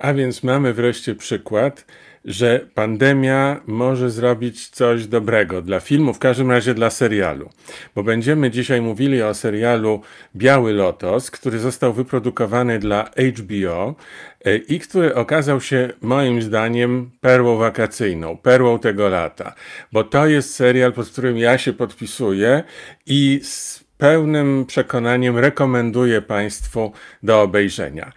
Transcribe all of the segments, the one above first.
A więc mamy wreszcie przykład, że pandemia może zrobić coś dobrego dla filmu, w każdym razie dla serialu. Bo będziemy dzisiaj mówili o serialu Biały Lotos, który został wyprodukowany dla HBO e, i który okazał się moim zdaniem perłą wakacyjną, perłą tego lata. Bo to jest serial, pod którym ja się podpisuję i z pełnym przekonaniem rekomenduję Państwu do obejrzenia.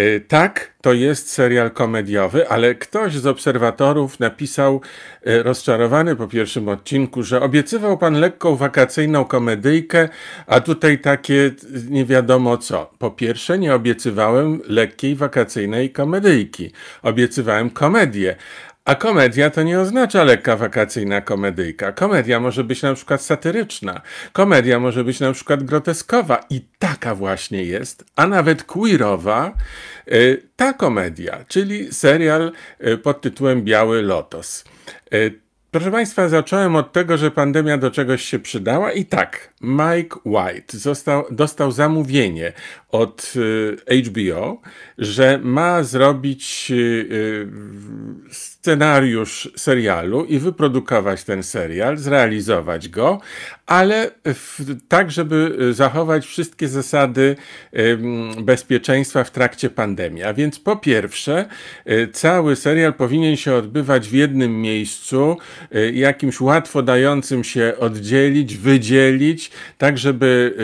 Y, tak, to jest serial komediowy, ale ktoś z obserwatorów napisał, y, rozczarowany po pierwszym odcinku, że obiecywał Pan lekką wakacyjną komedyjkę, a tutaj takie y, nie wiadomo co. Po pierwsze, nie obiecywałem lekkiej wakacyjnej komedyjki. Obiecywałem komedię, a komedia to nie oznacza lekka wakacyjna komedyjka. Komedia może być na przykład satyryczna, komedia może być na przykład groteskowa i taka właśnie jest, a nawet queerowa y, ta komedia, czyli serial y, pod tytułem Biały Lotos. Y, Proszę Państwa, zacząłem od tego, że pandemia do czegoś się przydała i tak, Mike White został, dostał zamówienie od y, HBO, że ma zrobić y, y, scenariusz serialu i wyprodukować ten serial, zrealizować go, ale w, tak, żeby y, zachować wszystkie zasady bezpieczeństwa w trakcie pandemii. A więc po pierwsze, y, cały serial powinien się odbywać w jednym miejscu, y, jakimś łatwo dającym się oddzielić, wydzielić, tak żeby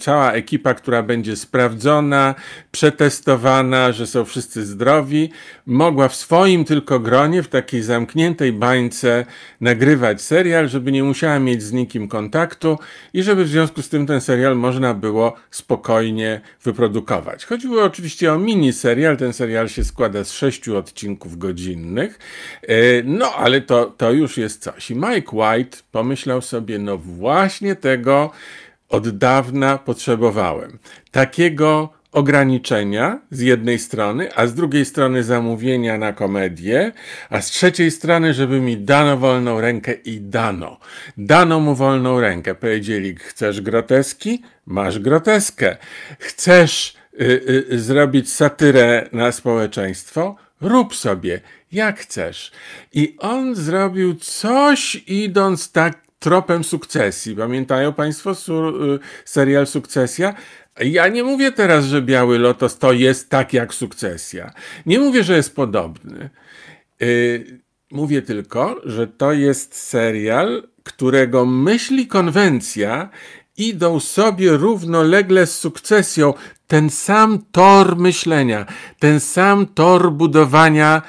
cała ekipa, która będzie sprawdzona, przetestowana, że są wszyscy zdrowi, mogła w swoim tylko gronie, w takiej zamkniętej bańce nagrywać serial, żeby nie musiała mieć z nikim kontaktu kontaktu i żeby w związku z tym ten serial można było spokojnie wyprodukować. Chodziło oczywiście o mini serial, ten serial się składa z sześciu odcinków godzinnych, e, no ale to, to już jest coś. I Mike White pomyślał sobie, no właśnie tego od dawna potrzebowałem. Takiego ograniczenia z jednej strony, a z drugiej strony zamówienia na komedię, a z trzeciej strony, żeby mi dano wolną rękę i dano. Dano mu wolną rękę. Powiedzieli, chcesz groteski? Masz groteskę. Chcesz y, y, zrobić satyrę na społeczeństwo? Rób sobie, jak chcesz. I on zrobił coś, idąc tak tropem sukcesji. Pamiętają Państwo su y, serial Sukcesja? Ja nie mówię teraz, że Biały Lotos to jest tak jak sukcesja. Nie mówię, że jest podobny. Yy, mówię tylko, że to jest serial, którego myśli konwencja idą sobie równolegle z sukcesją. Ten sam tor myślenia, ten sam tor budowania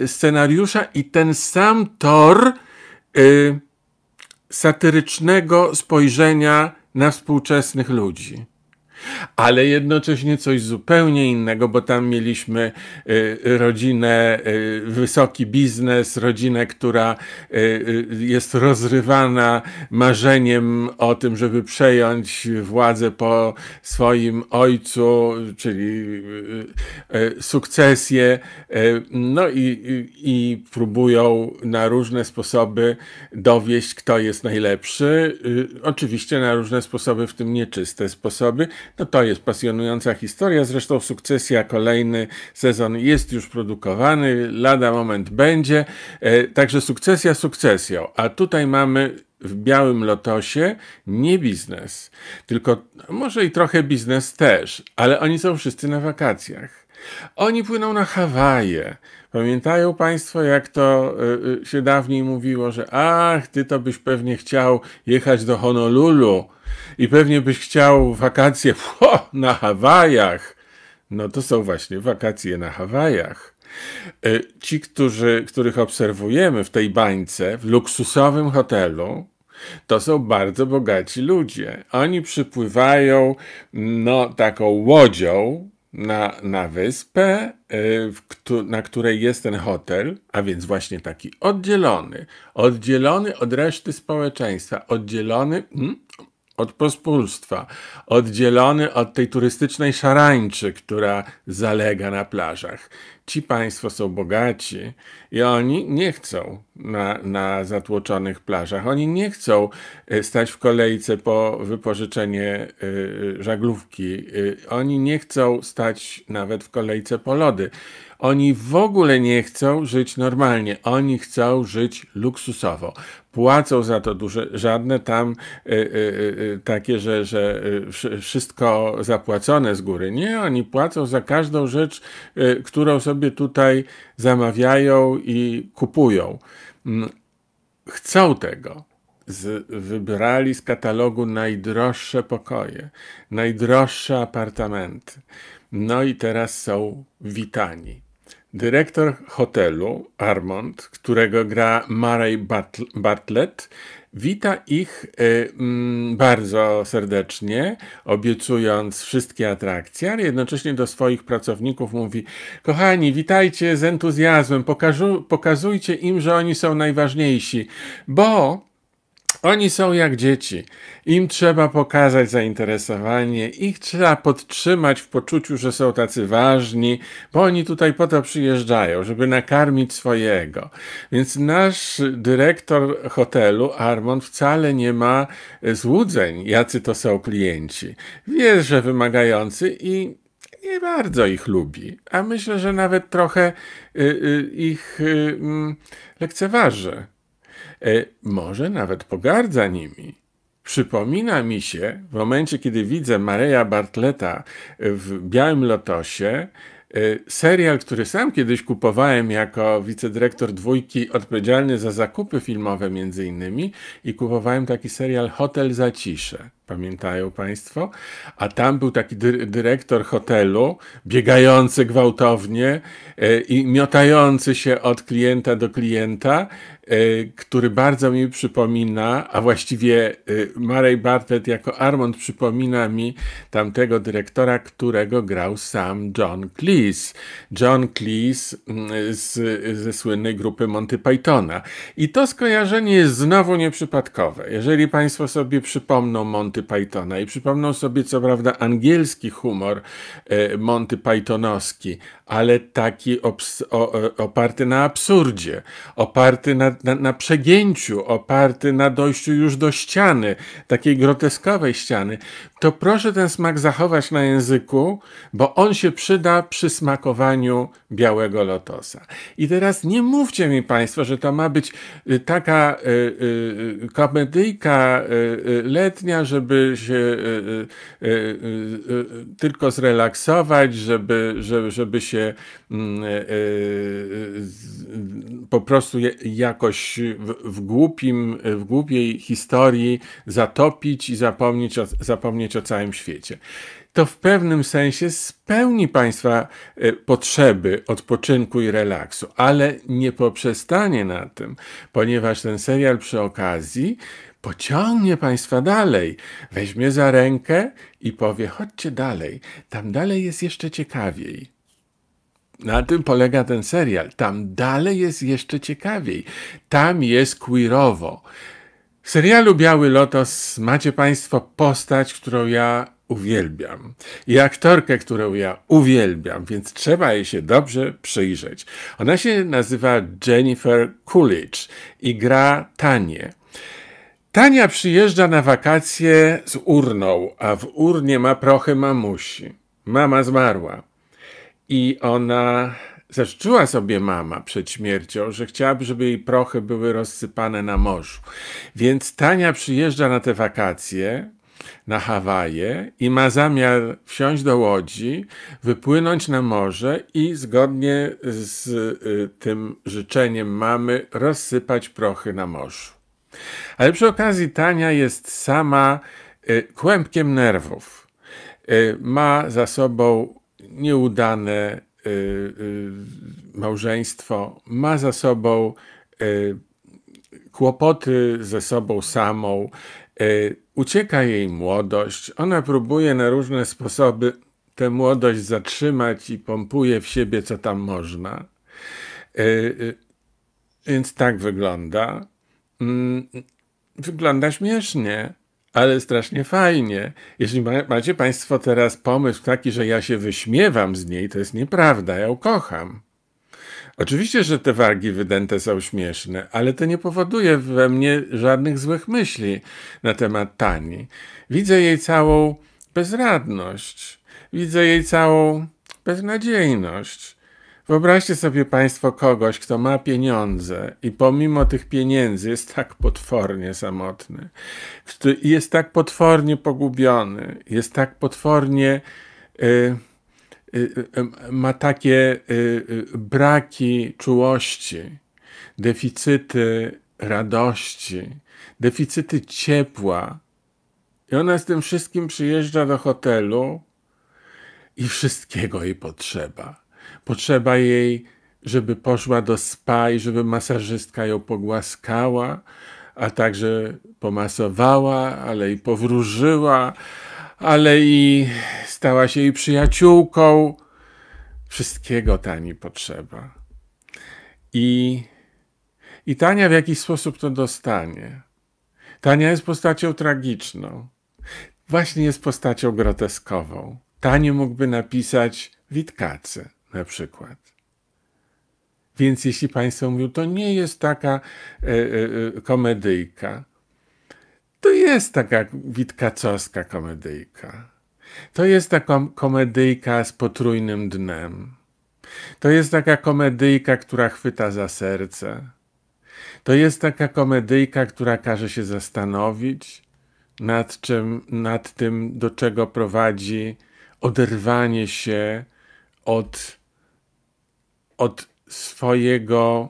yy, scenariusza i ten sam tor yy, satyrycznego spojrzenia na współczesnych ludzi ale jednocześnie coś zupełnie innego, bo tam mieliśmy y, rodzinę, y, wysoki biznes, rodzinę, która y, jest rozrywana marzeniem o tym, żeby przejąć władzę po swoim ojcu, czyli sukcesję. No i, i, próbują na różne sposoby dowieść, kto jest najlepszy. Oczywiście na różne sposoby, w tym nieczyste sposoby no to jest pasjonująca historia. Zresztą sukcesja, kolejny sezon jest już produkowany, lada moment będzie. E, także sukcesja sukcesją. A tutaj mamy w białym lotosie nie biznes, tylko może i trochę biznes też, ale oni są wszyscy na wakacjach. Oni płyną na Hawaje. Pamiętają Państwo, jak to y, y, się dawniej mówiło, że ach, ty to byś pewnie chciał jechać do Honolulu i pewnie byś chciał wakacje po na Hawajach. No to są właśnie wakacje na Hawajach. Y, ci, którzy, których obserwujemy w tej bańce, w luksusowym hotelu, to są bardzo bogaci ludzie. Oni przypływają no, taką łodzią, na, na wyspę, y, na której jest ten hotel, a więc właśnie taki oddzielony, oddzielony od reszty społeczeństwa, oddzielony. Hmm? od pospólstwa, oddzielony od tej turystycznej szarańczy, która zalega na plażach. Ci państwo są bogaci i oni nie chcą na, na zatłoczonych plażach. Oni nie chcą e, stać w kolejce po wypożyczenie y, żaglówki. Y, oni nie chcą stać nawet w kolejce po lody. Oni w ogóle nie chcą żyć normalnie. Oni chcą żyć luksusowo płacą za to duże, żadne tam y, y, y, takie, że, że e, wszystko zapłacone z góry. Nie, oni płacą za każdą rzecz, e, którą sobie tutaj zamawiają i kupują. Mm, chcą tego. Z, wybrali z katalogu najdroższe pokoje, najdroższe apartamenty. No i teraz są witani. Dyrektor hotelu, Armand, którego gra Murray Bartlett, wita ich y, mm, bardzo serdecznie, obiecując wszystkie atrakcje, ale jednocześnie do swoich pracowników mówi: Kochani, witajcie z entuzjazmem, pokażu, pokazujcie im, że oni są najważniejsi, bo oni są jak dzieci. Im trzeba pokazać zainteresowanie, ich trzeba podtrzymać w poczuciu, że są tacy ważni, bo oni tutaj po to przyjeżdżają, żeby nakarmić swojego. Więc nasz dyrektor hotelu, Armond, wcale nie ma złudzeń, jacy to są klienci. Wie, że wymagający i nie bardzo ich lubi, a myślę, że nawet trochę y, y, ich y, mm, lekceważy. E, może nawet pogardza nimi. Przypomina mi się w momencie, kiedy widzę Mareja Bartleta e, w Białym Lotosie, e, serial, który sam kiedyś kupowałem jako wicedyrektor dwójki odpowiedzialny za zakupy filmowe między innymi i kupowałem taki serial Hotel Zacisze. Pamiętają Państwo? A tam był taki dy dyrektor hotelu, biegający gwałtownie yy, i miotający się od klienta do klienta, yy, który bardzo mi przypomina, a właściwie yy, Marej Bartlett jako Armond przypomina mi tamtego dyrektora, którego grał sam John Cleese. John Cleese mm, z, ze słynnej grupy Monty Pythona. I to skojarzenie jest znowu nieprzypadkowe. Jeżeli Państwo sobie przypomną Monty Monty Pythona i przypomną sobie co prawda angielski humor e, Monty Pythonowski, ale taki e, oparty na absurdzie, oparty na, na, na przegięciu, oparty na dojściu już do ściany, takiej groteskowej ściany, to proszę ten smak zachować na języku, bo on się przyda przy smakowaniu białego lotosa. I teraz nie mówcie mi Państwo, że to ma być y, taka y, y, komedyjka y, y letnia, że żeby się e, e, e, tylko zrelaksować, żeby, żeby, żeby się mm, po prostu jakoś w, głupim, w głupiej historii zatopić i zapomnieć o, zapomnieć o całym świecie to w pewnym sensie spełni Państwa potrzeby odpoczynku i relaksu, ale nie poprzestanie na tym, ponieważ ten serial przy okazji pociągnie Państwa dalej, weźmie za rękę i powie: chodźcie dalej, tam dalej jest jeszcze ciekawiej. Na tym polega ten serial. Tam dalej jest jeszcze ciekawiej. Tam jest queerowo. W serialu Biały Lotos macie Państwo postać, którą ja uwielbiam i aktorkę, którą ja uwielbiam, więc trzeba jej się dobrze przyjrzeć. Ona się nazywa Jennifer Coolidge i gra Tanie. Tania przyjeżdża na wakacje z urną, a w urnie ma prochy mamusi. Mama zmarła. I ona zażyczyła sobie mama przed śmiercią, że chciałaby, żeby jej prochy były rozsypane na morzu. Więc Tania przyjeżdża na te wakacje na Hawaje i ma zamiar wsiąść do łodzi, wypłynąć na morze i zgodnie z y, tym życzeniem mamy rozsypać prochy na morzu. Ale przy okazji Tania jest sama e, kłębkiem nerwów. E, ma za sobą nieudane e, małżeństwo, ma za sobą kłopoty ze sobą samą, ucieka jej młodość. Ona próbuje na różne sposoby tę młodość zatrzymać i pompuje w siebie, co tam można. Więc tak wygląda. Mm, wygląda śmiesznie, ale strasznie fajnie. Jeśli ma, macie Państwo teraz pomysł taki, że ja się wyśmiewam z niej, to jest nieprawda, ja ją kocham. Oczywiście, że te wargi wydęte są śmieszne, ale to nie powoduje we mnie żadnych złych myśli na temat Tani. Widzę jej całą bezradność, widzę jej całą beznadziejność. Wyobraźcie sobie Państwo kogoś, kto ma pieniądze i pomimo tych pieniędzy jest tak potwornie samotny, jest tak potwornie pogubiony, jest tak potwornie. Y, y, y, ma takie braki czułości, deficyty radości, deficyty ciepła. I ona z tym wszystkim przyjeżdża do hotelu i wszystkiego jej potrzeba Potrzeba jej, żeby poszła do spa i żeby masażystka ją pogłaskała, a także pomasowała, ale i powróżyła, ale i stała się jej przyjaciółką. Wszystkiego Tani potrzeba. I, I Tania w jakiś sposób to dostanie. Tania jest postacią tragiczną. Właśnie jest postacią groteskową. Tanie mógłby napisać Witkacy na przykład. Więc jeśli Państwo mówią, to nie jest taka e, e, e komedyjka, to jest taka witkacowska komedyjka. To jest taka komedyjka z potrójnym dnem. To jest taka komedyjka, która chwyta za serce. To jest taka komedyjka, która każe się zastanowić nad, czym, nad tym, do czego prowadzi oderwanie się od, od swojego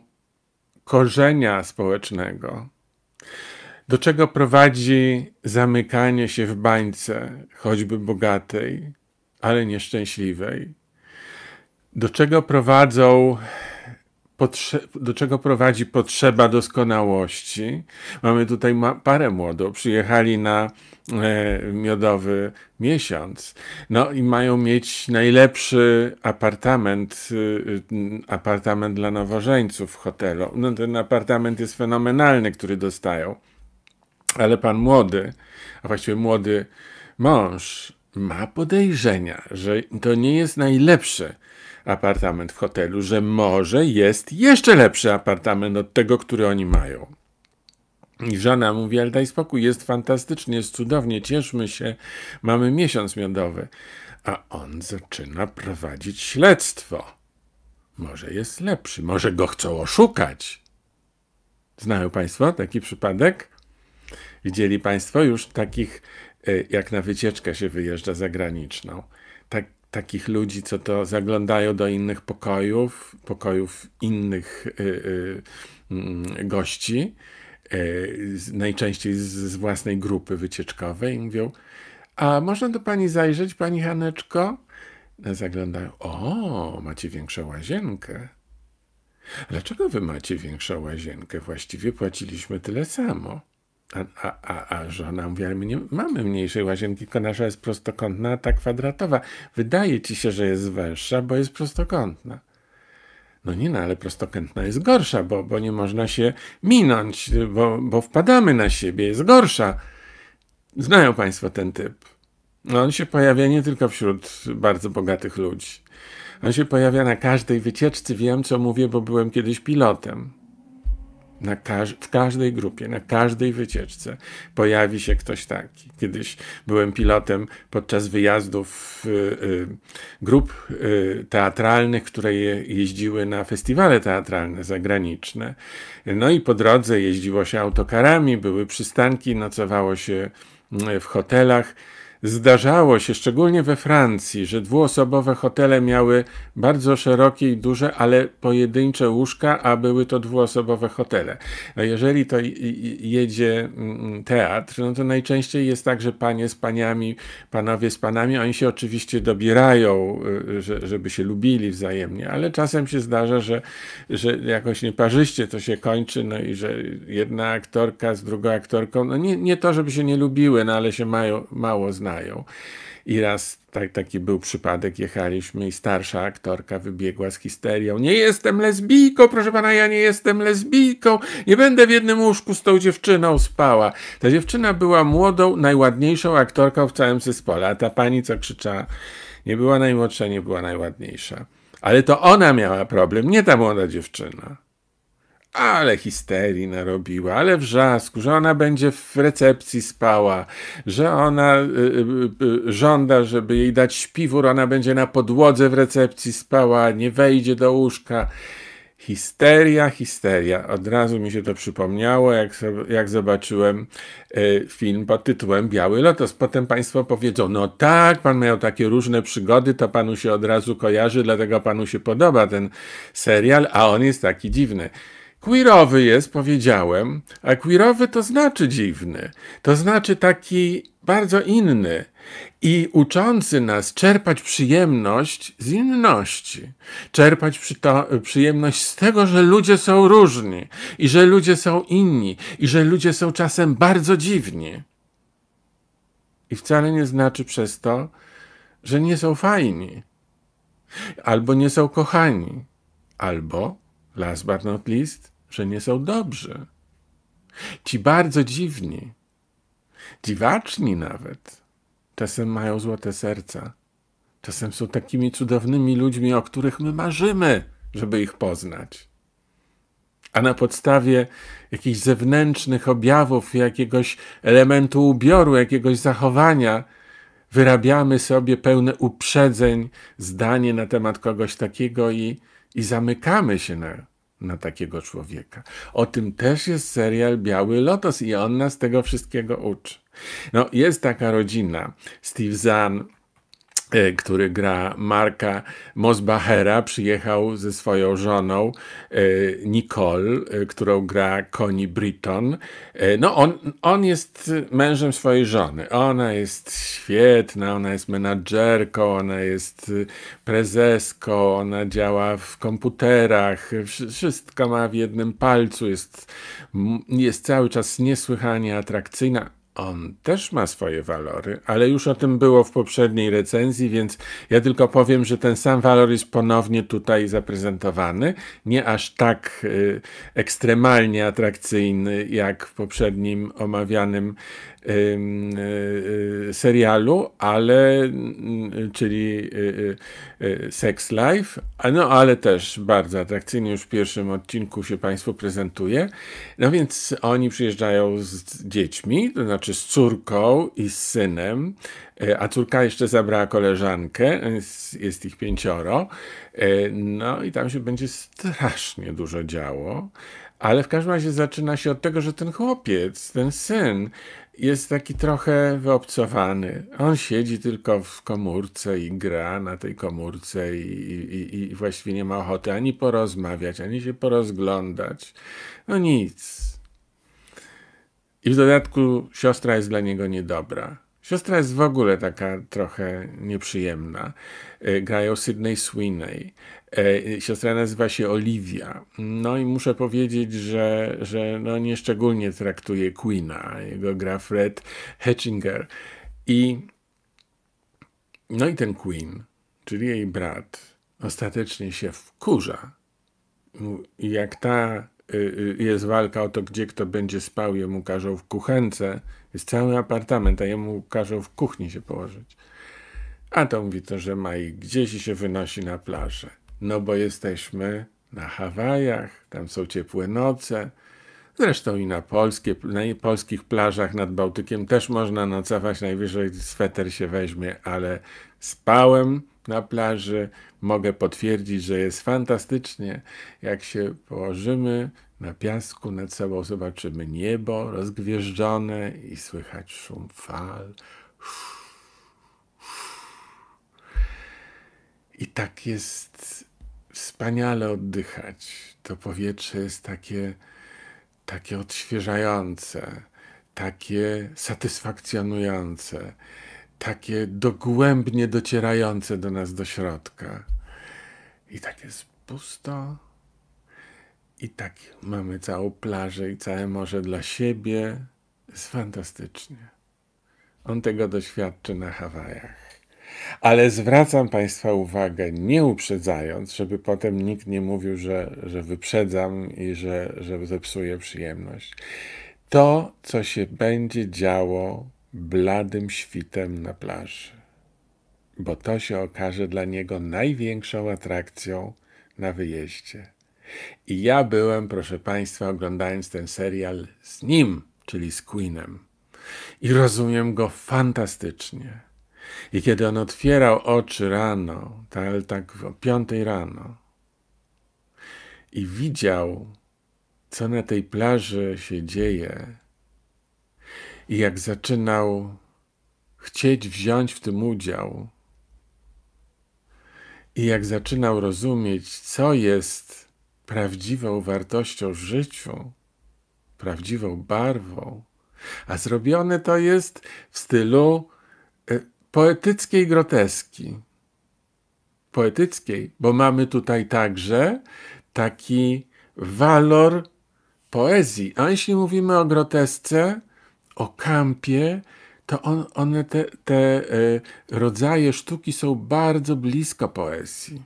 korzenia społecznego. Do czego prowadzi zamykanie się w bańce, choćby bogatej, ale nieszczęśliwej? Do czego prowadzą do czego prowadzi potrzeba doskonałości. Mamy tutaj ma parę młodą, przyjechali na e, miodowy miesiąc, no i mają mieć najlepszy apartament, y, y, apartament dla nowożeńców w hotelu. No, ten apartament jest fenomenalny, który dostają, ale pan młody, a właściwie młody mąż, ma podejrzenia, że to nie jest najlepsze apartament w hotelu, że może jest jeszcze lepszy apartament od tego, który oni mają. I żona mówi, ale daj spokój, jest fantastycznie, jest cudownie, cieszmy się, mamy miesiąc miodowy. A on zaczyna prowadzić śledztwo. Może jest lepszy, może go chcą oszukać. Znają Państwo taki przypadek? Widzieli Państwo już takich, y, jak na wycieczkę się wyjeżdża zagraniczną takich ludzi, co to zaglądają do innych pokojów, pokojów innych y, y, mm, mm, gości, y, najczęściej z, z, własnej grupy wycieczkowej, i mówią: A można do pani zajrzeć, pani Haneczko? Zaglądają: O, macie większą łazienkę. Dlaczego wy macie większą łazienkę? Właściwie płaciliśmy tyle samo. A, a, a, a żona mówiła, my nie mamy mniejszej łazienki, tylko nasza jest prostokątna, a ta kwadratowa. Wydaje ci się, że jest węższa, bo jest prostokątna. No nie no, ale prostokątna jest gorsza, bo, bo nie można się minąć, bo, bo wpadamy na siebie, jest gorsza. Znają Państwo ten typ. No, on się pojawia nie tylko wśród bardzo bogatych ludzi. On się pojawia na każdej wycieczce. Wiem, co mówię, bo byłem kiedyś pilotem. Każ w każdej grupie, na każdej wycieczce pojawi się ktoś taki. Kiedyś byłem pilotem podczas wyjazdów y, y, grup y, teatralnych, które je jeździły na festiwale teatralne zagraniczne. No i po drodze jeździło się autokarami, były przystanki, nocowało się mm, w hotelach. Zdarzało się, szczególnie we Francji, że dwuosobowe hotele miały bardzo szerokie i duże, ale pojedyncze łóżka, a były to dwuosobowe hotele. No jeżeli to jedzie mm, mm, teatr, no to najczęściej jest tak, że panie z paniami, panowie z panami, oni się oczywiście dobierają, y, żeby się lubili wzajemnie, ale czasem się zdarza, że, że jakoś nieparzyście to się kończy, no i że jedna aktorka z drugą aktorką, no nie, nie to, żeby się nie lubiły, no ale się mają, mało znają znają. I raz tak, taki był przypadek, jechaliśmy i starsza aktorka wybiegła z histerią. Nie jestem lesbijką, proszę pana, ja nie jestem lesbijką, nie będę w jednym łóżku z tą dziewczyną spała. Ta dziewczyna była młodą, najładniejszą aktorką w całym zespole, a ta pani, co krzyczała, nie była najmłodsza, nie była najładniejsza. Ale to ona miała problem, nie ta młoda dziewczyna ale histerii narobiła, ale wrzasku, że ona będzie w recepcji spała, że ona y, y, y, y, żąda, żeby jej dać śpiwór, ona będzie na podłodze w recepcji spała, nie wejdzie do łóżka. Histeria, histeria. Od razu mi się to przypomniało, jak, jak zobaczyłem y, film pod tytułem Biały Lotos. Potem Państwo powiedzą: No tak, Pan miał takie różne przygody, to Panu się od razu kojarzy, dlatego Panu się podoba ten serial, a on jest taki dziwny. Queerowy jest, powiedziałem, a queerowy to znaczy dziwny, to znaczy taki bardzo inny i uczący nas czerpać przyjemność z inności, czerpać przy to, przyjemność z tego, że ludzie są różni i że ludzie są inni i że ludzie są czasem bardzo dziwni. I wcale nie znaczy przez to, że nie są fajni, albo nie są kochani, albo last but not least, że nie są dobrzy. Ci bardzo dziwni, dziwaczni nawet, czasem mają złote serca, czasem są takimi cudownymi ludźmi, o których my marzymy, żeby ich poznać. A na podstawie jakichś zewnętrznych objawów, jakiegoś elementu ubioru, jakiegoś zachowania, wyrabiamy sobie pełne uprzedzeń zdanie na temat kogoś takiego i i zamykamy się na, na takiego człowieka. O tym też jest serial Biały Lotos i on nas tego wszystkiego uczy. No, jest taka rodzina. Steve Zahn, E, który gra Marka Mosbachera, przyjechał ze swoją żoną e, Nicole, e, którą gra Connie Britton. No on, on jest mężem swojej żony. Ona jest świetna, ona jest menadżerką, ona jest prezeską, ona działa w komputerach, wszystko ma w jednym palcu, jest, jest cały czas niesłychanie atrakcyjna on też ma swoje walory, ale już o tym było w poprzedniej recenzji, więc ja tylko powiem, że ten sam walor jest ponownie tutaj zaprezentowany. Nie aż tak y, ekstremalnie atrakcyjny jak w poprzednim omawianym E, e, serialu, ale mm, czyli e, Sex Life, no ale też bardzo atrakcyjnie już w pierwszym odcinku się Państwu prezentuje. No więc oni przyjeżdżają z dziećmi, to znaczy z córką i z synem, a córka jeszcze zabrała koleżankę, jest, ich pięcioro. No i tam się będzie strasznie dużo działo. Ale w każdym razie zaczyna się od tego, że ten chłopiec, ten syn, jest taki trochę wyobcowany. On siedzi tylko w komórce i gra na tej komórce i, i, i właściwie nie ma ochoty ani porozmawiać, ani się porozglądać. No nic. I w dodatku siostra jest dla niego niedobra. Siostra jest w ogóle taka trochę nieprzyjemna. Y, grają Sydney Sweeney. E, siostra nazywa się Olivia. No i muszę powiedzieć, że, że no nieszczególnie traktuje Queena. Jego gra Fred Hetchinger. I no i ten Queen, czyli jej brat, ostatecznie się wkurza. Jak ta y, y, jest walka o to, gdzie kto będzie spał, jemu każą w kuchence. Jest cały apartament, a jemu każą w kuchni się położyć. A to mówi to, że ma i gdzieś i się wynosi na plażę no bo jesteśmy na Hawajach, tam są ciepłe noce. Zresztą i na, polskie, na polskich plażach nad Bałtykiem też można nocować, najwyżej sweter się weźmie, ale spałem na plaży. Mogę potwierdzić, że jest fantastycznie. Jak się położymy na piasku nad sobą, zobaczymy niebo rozgwieżdżone i słychać szum fal. I tak jest wspaniale oddychać. To powietrze jest takie, takie odświeżające, takie satysfakcjonujące, takie dogłębnie docierające do nas do środka. I tak jest pusto. I tak mamy całą plażę i całe morze dla siebie. Jest fantastycznie. On tego doświadczy na Hawajach. Ale zwracam Państwa uwagę, nie uprzedzając, żeby potem nikt nie mówił, że, że wyprzedzam i że, że zepsuję przyjemność. To, co się będzie działo bladym świtem na plaży, bo to się okaże dla niego największą atrakcją na wyjeździe. I ja byłem, proszę Państwa, oglądając ten serial z nim, czyli z Queenem. I rozumiem go fantastycznie. I kiedy on otwierał oczy rano, tak, tak o piątej rano, i widział, co na tej plaży się dzieje, i jak zaczynał chcieć wziąć w tym udział, i jak zaczynał rozumieć, co jest prawdziwą wartością w życiu, prawdziwą barwą, a zrobione to jest w stylu poetyckiej groteski. Poetyckiej, bo mamy tutaj także taki walor poezji. A jeśli mówimy o grotesce, o kampie, to on, one te, te e, rodzaje sztuki są bardzo blisko poezji,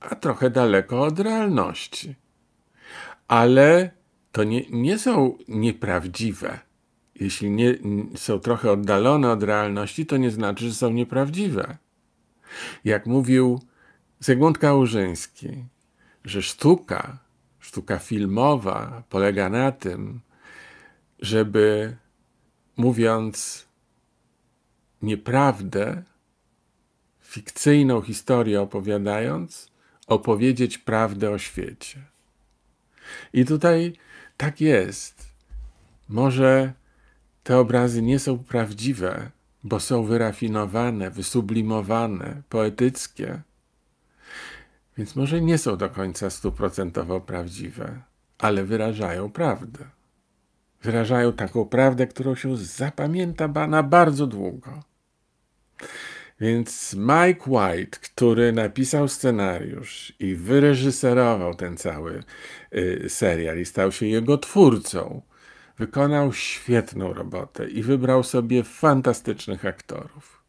a trochę daleko od realności. Ale to nie, nie są nieprawdziwe jeśli nie, są trochę oddalone od realności, to nie znaczy, że są nieprawdziwe. Jak mówił Zygmunt Kałużyński, że sztuka, sztuka filmowa polega na tym, żeby mówiąc nieprawdę, fikcyjną historię opowiadając, opowiedzieć prawdę o świecie. I tutaj tak jest. Może te obrazy nie są prawdziwe, bo są wyrafinowane, wysublimowane, poetyckie. Więc może nie są do końca stuprocentowo prawdziwe, ale wyrażają prawdę. Wyrażają taką prawdę, którą się zapamięta na bardzo długo. Więc Mike White, który napisał scenariusz i wyreżyserował ten cały y, serial i stał się jego twórcą, Wykonał świetną robotę i wybrał sobie fantastycznych aktorów.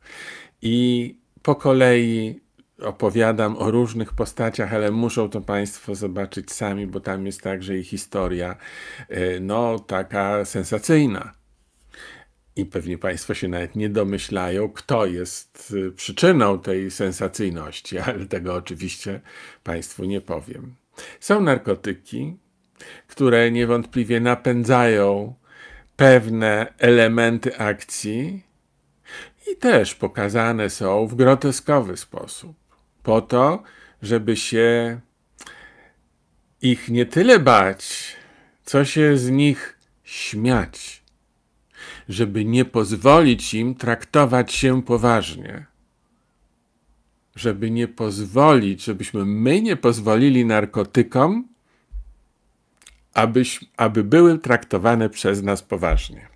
I po kolei opowiadam o różnych postaciach, ale muszą to Państwo zobaczyć sami, bo tam jest także i historia, y, no taka sensacyjna. I pewnie Państwo się nawet nie domyślają, kto jest y, przyczyną tej sensacyjności, ale tego oczywiście Państwu nie powiem. Są narkotyki, które niewątpliwie napędzają pewne elementy akcji i też pokazane są w groteskowy sposób, po to, żeby się ich nie tyle bać, co się z nich śmiać, żeby nie pozwolić im traktować się poważnie, żeby nie pozwolić, żebyśmy my nie pozwolili narkotykom abyś, aby były traktowane przez nas poważnie.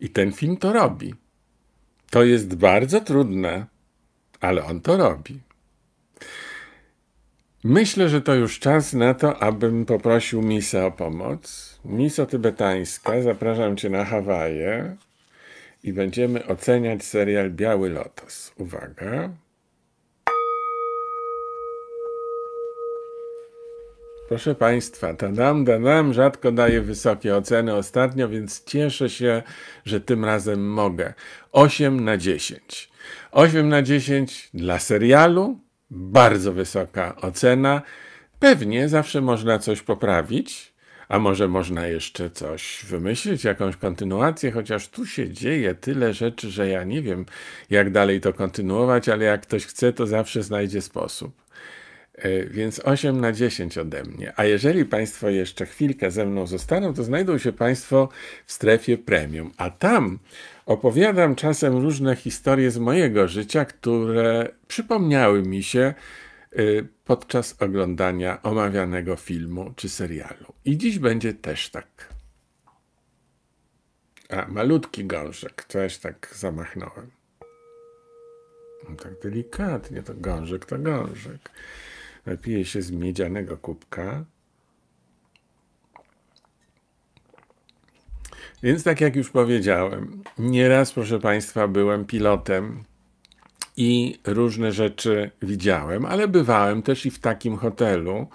I ten film to robi. To jest bardzo trudne, ale on to robi. Myślę, że to już czas na to, abym poprosił Misę o pomoc. Miso tybetańska, zapraszam Cię na Hawaje i będziemy oceniać serial Biały Lotos. Uwaga. Proszę Państwa, Tadam Danam rzadko daje wysokie oceny ostatnio, więc cieszę się, że tym razem mogę. 8 na 10. 8 na 10 dla serialu, bardzo wysoka ocena. Pewnie zawsze można coś poprawić, a może można jeszcze coś wymyślić, jakąś kontynuację, chociaż tu się dzieje tyle rzeczy, że ja nie wiem, jak dalej to kontynuować, ale jak ktoś chce, to zawsze znajdzie sposób. E, więc 8 na 10 ode mnie. A jeżeli Państwo jeszcze chwilkę ze mną zostaną, to znajdą się Państwo w strefie premium. A tam opowiadam czasem różne historie z mojego życia, które przypomniały mi się e, podczas oglądania omawianego filmu czy serialu. I dziś będzie też tak. A, malutki gążek, też tak zamachnąłem. No, tak delikatnie, to gążek to gążek. Napije się z miedzianego kubka. Więc tak jak już powiedziałem, nieraz, proszę Państwa, byłem pilotem i różne rzeczy widziałem, ale bywałem też i w takim hotelu,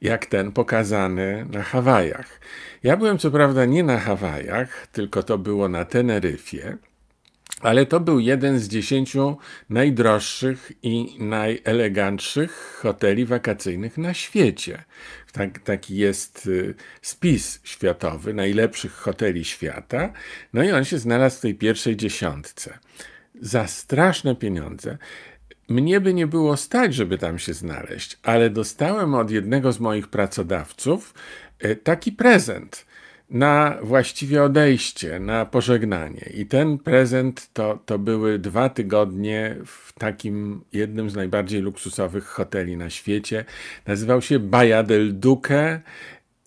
jak ten pokazany na Hawajach. Ja byłem co prawda nie na Hawajach, tylko to było na Teneryfie ale to był jeden z dziesięciu najdroższych i najelegantszych hoteli wakacyjnych na świecie. Tak, taki jest y, spis światowy najlepszych hoteli świata. No i on się znalazł w tej pierwszej dziesiątce. Za straszne pieniądze. Mnie by nie było stać, żeby tam się znaleźć, ale dostałem od jednego z moich pracodawców y, taki prezent na właściwie odejście, na pożegnanie. I ten prezent to, to były dwa tygodnie w takim jednym z najbardziej luksusowych hoteli na świecie. Nazywał się del Duque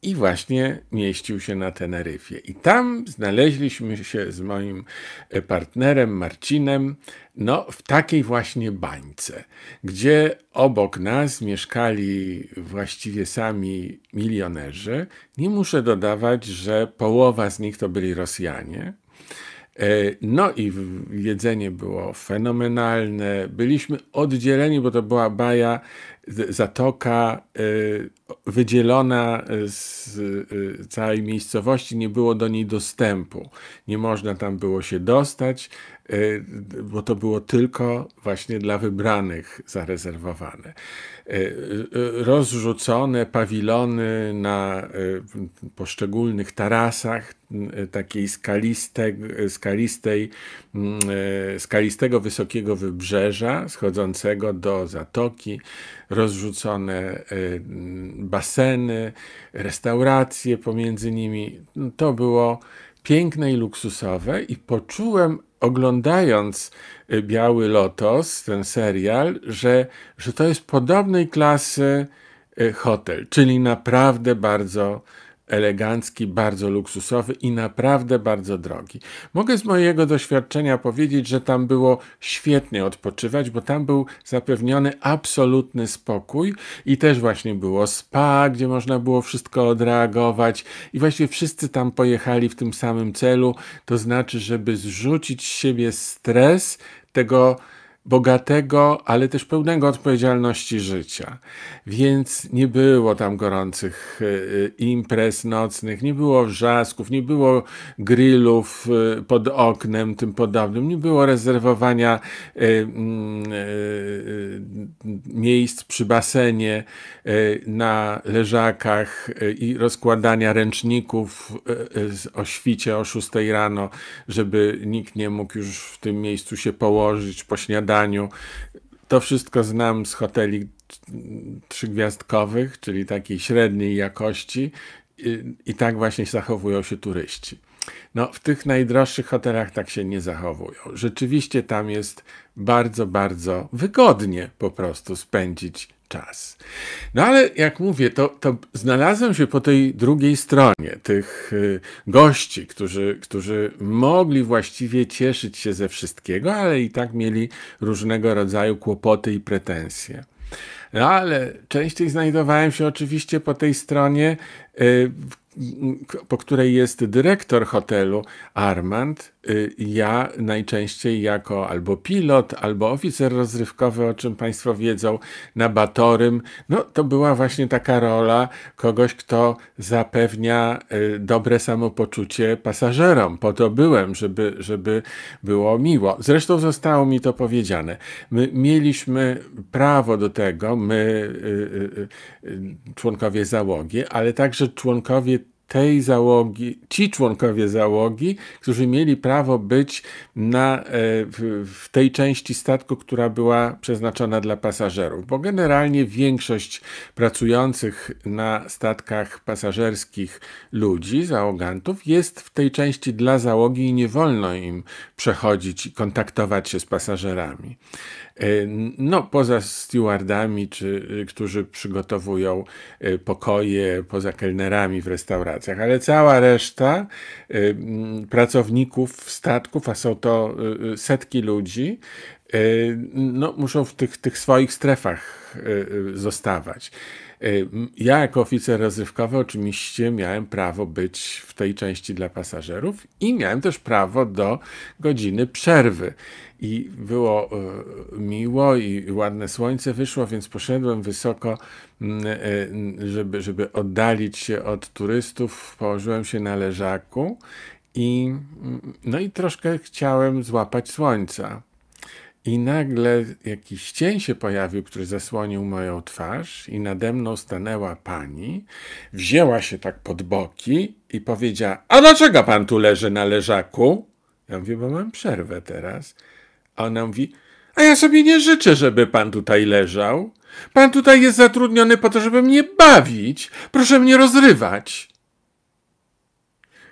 i właśnie mieścił się na Teneryfie. I tam znaleźliśmy się z moim e, partnerem Marcinem no, w takiej właśnie bańce, gdzie obok nas mieszkali właściwie sami milionerzy. Nie muszę dodawać, że połowa z nich to byli Rosjanie. E, no i jedzenie było fenomenalne. Byliśmy oddzieleni, bo to była baja zatoka y, wydzielona y, z y, całej miejscowości, nie było do niej dostępu. Nie można tam było się dostać, bo to było tylko właśnie dla wybranych zarezerwowane. Rozrzucone pawilony na poszczególnych tarasach takiej skalistej, skalistej, skalistego wysokiego wybrzeża schodzącego do zatoki rozrzucone e, mm, baseny, restauracje pomiędzy nimi. To było piękne i luksusowe, i poczułem, oglądając e, Biały Lotos, ten serial, że, że to jest podobnej klasy e, hotel, czyli naprawdę bardzo elegancki, bardzo luksusowy i naprawdę bardzo drogi. Mogę z mojego doświadczenia powiedzieć, że tam było świetnie odpoczywać, bo tam był zapewniony absolutny spokój i też właśnie było spa, gdzie można było wszystko odreagować i właśnie wszyscy tam pojechali w tym samym celu, to znaczy, żeby zrzucić z siebie stres tego bogatego, ale też pełnego odpowiedzialności życia. Więc nie było tam gorących e, e, imprez nocnych, nie było wrzasków, nie było grillów e, pod oknem, tym podobnym, nie było rezerwowania mm, miejsc przy basenie na leżakach i rozkładania ręczników o świcie o 6 rano, żeby nikt nie mógł już w tym miejscu się położyć po śniadaniu to wszystko znam z hoteli trzygwiazdkowych, czyli takiej średniej jakości. I, I tak właśnie zachowują się turyści. No, w tych najdroższych hotelach tak się nie zachowują. Rzeczywiście tam jest bardzo, bardzo wygodnie po prostu spędzić czas. No ale jak mówię, to, to znalazłem się po tej drugiej stronie tych y, gości, którzy, którzy mogli właściwie cieszyć się ze wszystkiego, ale i tak mieli różnego rodzaju kłopoty i pretensje. No ale częściej znajdowałem się oczywiście po tej stronie, y, po której jest dyrektor hotelu Armand, Y, ja najczęściej jako albo pilot, albo oficer rozrywkowy, o czym Państwo wiedzą, na Batorym, no to była właśnie taka rola kogoś, kto zapewnia y, dobre samopoczucie pasażerom. Po to byłem, żeby, żeby było miło. Zresztą zostało mi to powiedziane. My mieliśmy prawo do tego, my, y, członkowie załogi, ale także członkowie tej załogi, ci członkowie załogi, którzy mieli prawo być na, e, w, w tej części statku, która była przeznaczona dla pasażerów, bo generalnie większość pracujących na statkach pasażerskich ludzi, załogantów, jest w tej części dla załogi i nie wolno im przechodzić i kontaktować się z pasażerami. Y, no, poza stewardami, czy, y, którzy przygotowują y, pokoje, poza kelnerami w restauracjach, ale cała reszta mm, pracowników statków, a są to setki ludzi, no, muszą w tych, tych swoich strefach zostawać. Ja, jako oficer rozrywkowy, oczywiście miałem prawo być w tej części dla pasażerów i miałem też prawo do godziny przerwy i było e, miło i ładne słońce wyszło, więc poszedłem wysoko, e, żeby, żeby oddalić się od turystów. Położyłem się na leżaku i, no i troszkę chciałem złapać słońca. I nagle jakiś cień się pojawił, który zasłonił moją twarz, i nade mną stanęła pani, wzięła się tak pod boki i powiedziała: A dlaczego pan tu leży na leżaku? Ja mówię, bo mam przerwę teraz. A ona mówi, a ja sobie nie życzę, żeby pan tutaj leżał. Pan tutaj jest zatrudniony po to, żeby mnie bawić. Proszę mnie rozrywać.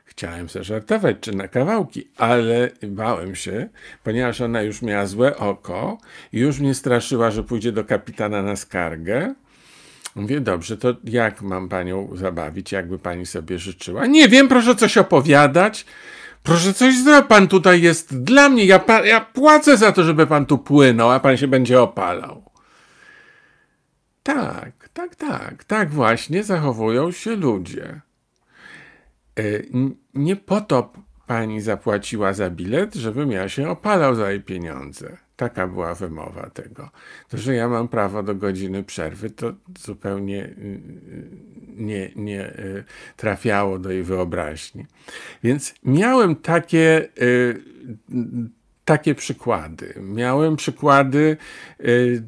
Chciałem zażartować, czy na kawałki, ale bałem się, ponieważ ona już miała złe oko, już mnie straszyła, że pójdzie do kapitana na skargę. Mówię, dobrze, to jak mam panią zabawić, jakby pani sobie życzyła? Nie wiem, proszę coś opowiadać. Proszę coś zrobić, pan tutaj jest dla mnie, ja, pa, ja płacę za to, żeby pan tu płynął, a pan się będzie opalał. Tak, tak, tak, tak właśnie zachowują się ludzie. E, nie po to pani zapłaciła za bilet, żebym ja się opalał za jej pieniądze. Taka była wymowa tego. To, że ja mam prawo do godziny przerwy, to zupełnie y, y, nie, nie y, trafiało do jej wyobraźni. Więc miałem takie takie przykłady. Miałem przykłady y,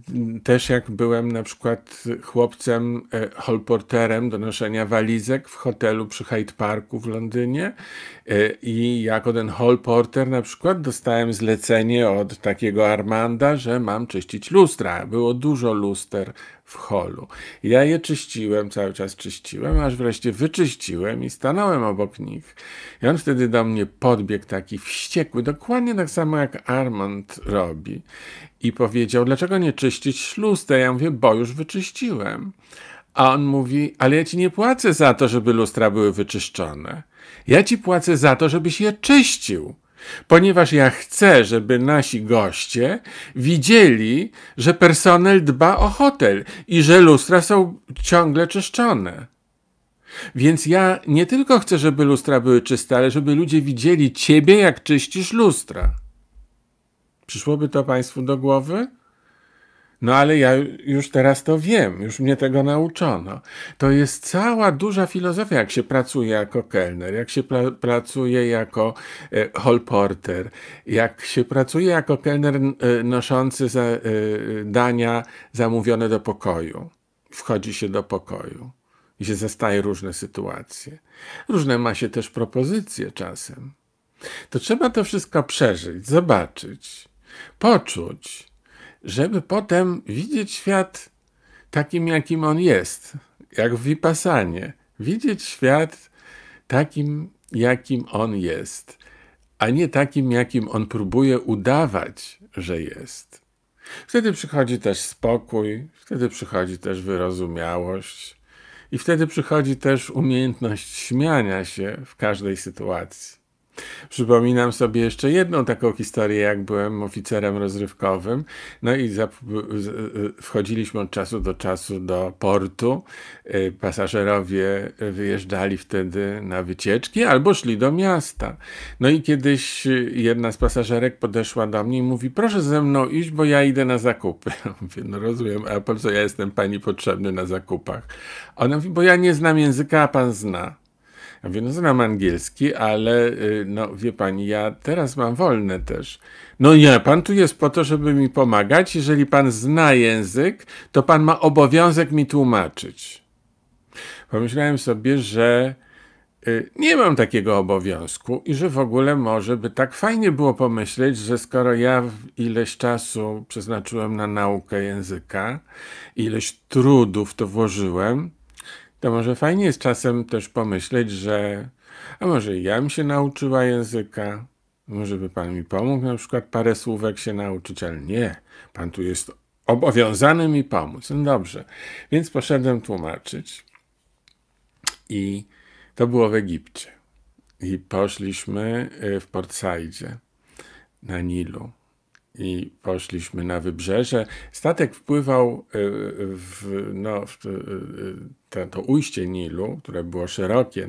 też jak byłem na przykład chłopcem y, holporterem do noszenia walizek w hotelu przy Hyde Parku w Londynie y, i jako ten holporter na przykład dostałem zlecenie od takiego Armanda, że mam czyścić lustra. Było dużo luster w holu. Ja je czyściłem, cały czas czyściłem, aż wreszcie wyczyściłem i stanąłem obok nich. I on wtedy do mnie podbiegł taki wściekły, dokładnie tak samo jak Armand robi. I powiedział, dlaczego nie czyścić ślustę? Ja mówię, bo już wyczyściłem. A on mówi, ale ja ci nie płacę za to, żeby lustra były wyczyszczone. Ja ci płacę za to, żebyś je czyścił ponieważ ja chcę, żeby nasi goście widzieli, że personel dba o hotel i że lustra są ciągle czyszczone. Więc ja nie tylko chcę, żeby lustra były czyste, ale żeby ludzie widzieli ciebie, jak czyścisz lustra. Przyszłoby to Państwu do głowy? No ale ja już teraz to wiem, już mnie tego nauczono. To jest cała duża filozofia, jak się pracuje jako kelner, jak się pracuje jako e, holporter, jak się pracuje jako kelner e, noszący za, e, dania zamówione do pokoju. Wchodzi się do pokoju i się zastaje różne sytuacje. Różne ma się też propozycje czasem. To trzeba to wszystko przeżyć, zobaczyć, poczuć żeby potem widzieć świat takim, jakim on jest, jak w Vipassanie. Widzieć świat takim, jakim on jest, a nie takim, jakim on próbuje udawać, że jest. Wtedy przychodzi też spokój, wtedy przychodzi też wyrozumiałość i wtedy przychodzi też umiejętność śmiania się w każdej sytuacji. Przypominam sobie jeszcze jedną taką historię, jak byłem oficerem rozrywkowym. No i y, wchodziliśmy od czasu do czasu do portu. Y, pasażerowie wyjeżdżali wtedy na wycieczki albo szli do miasta. No i kiedyś y, jedna z pasażerek podeszła do mnie i mówi: Proszę ze mną iść, bo ja idę na zakupy. Ja mówię, no rozumiem, a po co ja jestem pani potrzebny na zakupach? Ona mówi: Bo ja nie znam języka, a pan zna. Ja mówię, no znam angielski, ale y, no wie pani, ja teraz mam wolne też. No nie, pan tu jest po to, żeby mi pomagać. Jeżeli pan zna język, to pan ma obowiązek mi tłumaczyć. Pomyślałem sobie, że y, nie mam takiego obowiązku i że w ogóle może by tak fajnie było pomyśleć, że skoro ja ileś czasu przeznaczyłem na naukę języka, ileś trudów to włożyłem, to może fajnie jest czasem też pomyśleć, że a może ja bym się nauczyła języka, może by pan mi pomógł na przykład parę słówek się nauczyć, ale nie, pan tu jest obowiązany mi pomóc. No dobrze, więc poszedłem tłumaczyć i to było w Egipcie. I poszliśmy y, w Port Saidzie na Nilu i poszliśmy na wybrzeże. Statek wpływał e, w, no, w to, e, e, to ujście Nilu, które było szerokie,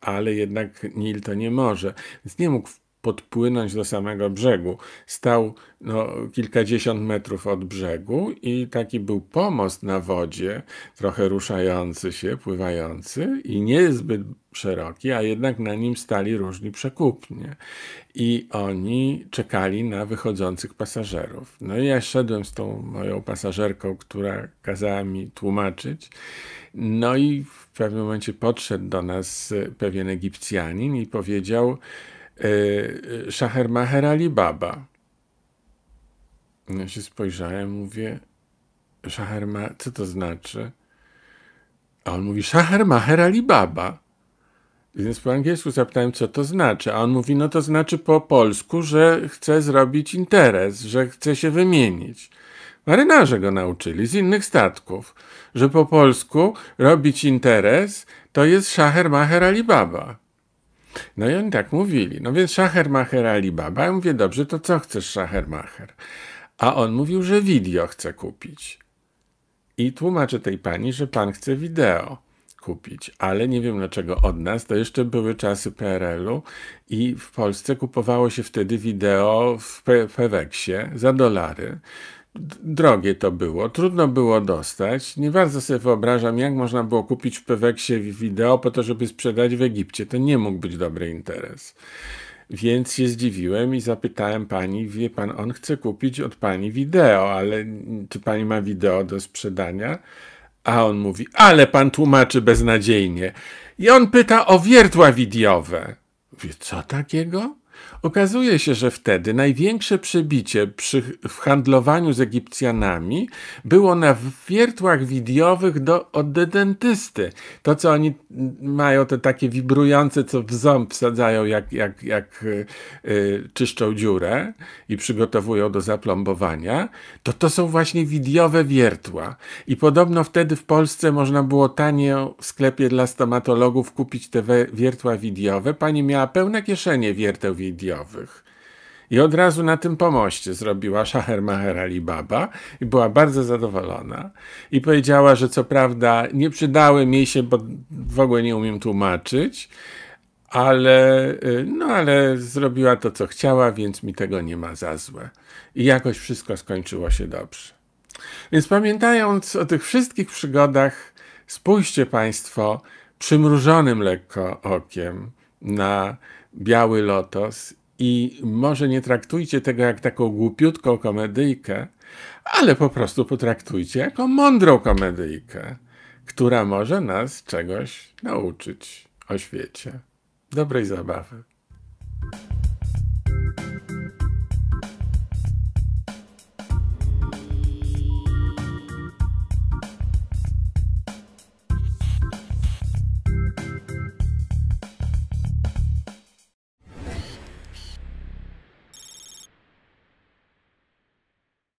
ale jednak Nil to nie morze, więc nie mógł podpłynąć do samego brzegu. Stał no, kilkadziesiąt metrów od brzegu i taki był pomost na wodzie, trochę ruszający się, pływający i niezbyt szeroki, a jednak na nim stali różni przekupnie. I oni czekali na wychodzących pasażerów. No i ja szedłem z tą moją pasażerką, która kazała mi tłumaczyć. No i w pewnym momencie podszedł do nas pewien Egipcjanin i powiedział, Y, Schachermacher Alibaba. Ja się spojrzałem, mówię, Schacherma, co to znaczy? A on mówi, Schachermacher Alibaba. Więc po angielsku zapytałem, co to znaczy. A on mówi, no to znaczy po polsku, że chce zrobić interes, że chce się wymienić. Marynarze go nauczyli z innych statków, że po polsku robić interes to jest Schachermacher Alibaba. No i oni tak mówili. No więc Schachermacher Alibaba. Ja mówię, dobrze, to co chcesz Schachermacher? A on mówił, że video chce kupić. I tłumaczę tej pani, że pan chce wideo kupić, ale nie wiem dlaczego od nas. To jeszcze były czasy PRL-u i w Polsce kupowało się wtedy wideo w Peweksie za dolary drogie to było, trudno było dostać. Nie bardzo sobie wyobrażam, jak można było kupić w Peweksie wideo po to, żeby sprzedać w Egipcie. To nie mógł być dobry interes. Więc się zdziwiłem i zapytałem pani, wie pan, on chce kupić od pani wideo, ale czy pani ma wideo do sprzedania? A on mówi, ale pan tłumaczy beznadziejnie. I on pyta o wiertła widiowe. Wie, co takiego? Okazuje się, że wtedy największe przebicie przy, w handlowaniu z Egipcjanami było na wiertłach widiowych do, od dentysty. To, co oni mają, te takie wibrujące, co w ząb wsadzają, jak, jak, jak yy, czyszczą dziurę i przygotowują do zaplombowania, to to są właśnie widiowe wiertła. I podobno wtedy w Polsce można było tanio w sklepie dla stomatologów kupić te wiertła widiowe. Pani miała pełne kieszenie wierteł widiowych i od razu na tym pomoście zrobiła Schachermacher Alibaba i była bardzo zadowolona. I powiedziała, że co prawda nie przydały jej się, bo w ogóle nie umiem tłumaczyć, ale, y, no, ale zrobiła to, co chciała, więc mi tego nie ma za złe. I jakoś wszystko skończyło się dobrze. Więc pamiętając o tych wszystkich przygodach, spójrzcie Państwo przymrużonym lekko okiem na biały lotos i może nie traktujcie tego jak taką głupiutką komedyjkę, ale po prostu potraktujcie jako mądrą komedyjkę, która może nas czegoś nauczyć o świecie. Dobrej zabawy.